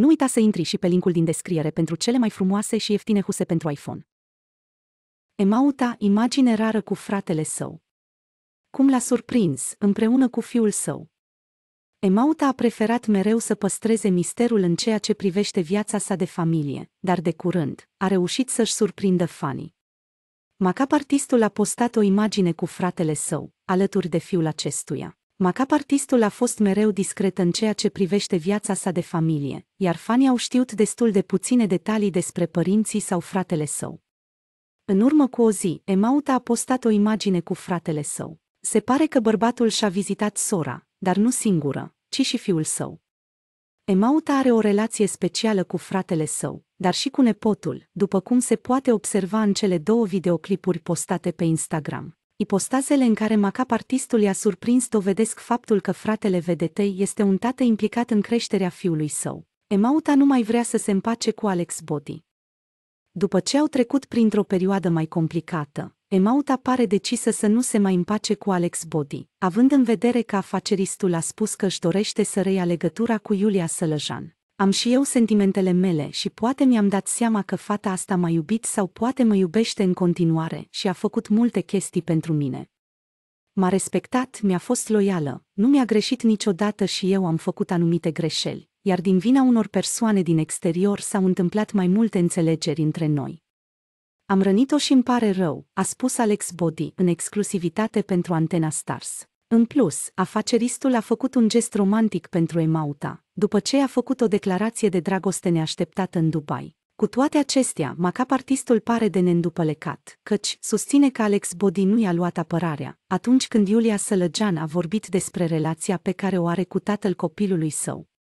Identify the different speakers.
Speaker 1: Nu uita să intri și pe linkul din descriere pentru cele mai frumoase și ieftine huse pentru iPhone. Emauta, imagine rară cu fratele său. Cum l-a surprins, împreună cu fiul său. Emauta a preferat mereu să păstreze misterul în ceea ce privește viața sa de familie, dar de curând a reușit să-și surprindă fanii. Macap artistul a postat o imagine cu fratele său, alături de fiul acestuia. Macap artistul a fost mereu discret în ceea ce privește viața sa de familie, iar fanii au știut destul de puține detalii despre părinții sau fratele său. În urmă cu o zi, Emauta a postat o imagine cu fratele său. Se pare că bărbatul și-a vizitat sora, dar nu singură, ci și fiul său. Emauta are o relație specială cu fratele său, dar și cu nepotul, după cum se poate observa în cele două videoclipuri postate pe Instagram. Ipostazele în care Macap artistul i-a surprins dovedesc faptul că fratele vedetei este un tată implicat în creșterea fiului său. Emauta nu mai vrea să se împace cu Alex Body. După ce au trecut printr-o perioadă mai complicată, Emauta pare decisă să nu se mai împace cu Alex Body, având în vedere că afaceristul a spus că își dorește să reia legătura cu Iulia Sălăjan. Am și eu sentimentele mele și poate mi-am dat seama că fata asta m-a iubit sau poate mă iubește în continuare și a făcut multe chestii pentru mine. M-a respectat, mi-a fost loială, nu mi-a greșit niciodată și eu am făcut anumite greșeli, iar din vina unor persoane din exterior s-au întâmplat mai multe înțelegeri între noi. Am rănit-o și îmi pare rău, a spus Alex Body în exclusivitate pentru Antena Stars. În plus, afaceristul a făcut un gest romantic pentru Emauta, după ce a făcut o declarație de dragoste neașteptată în Dubai. Cu toate acestea, Macap artistul pare de neîndupălecat, căci susține că Alex Bodi nu i-a luat apărarea, atunci când Iulia Sălăgean a vorbit despre relația pe care o are cu tatăl copilului său.